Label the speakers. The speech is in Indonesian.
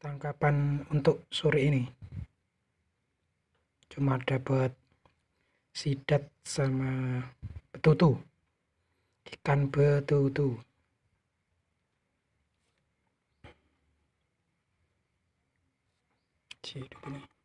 Speaker 1: tangkapan untuk sore ini cuma dapat sidat sama betutu ikan betutu
Speaker 2: hidup ini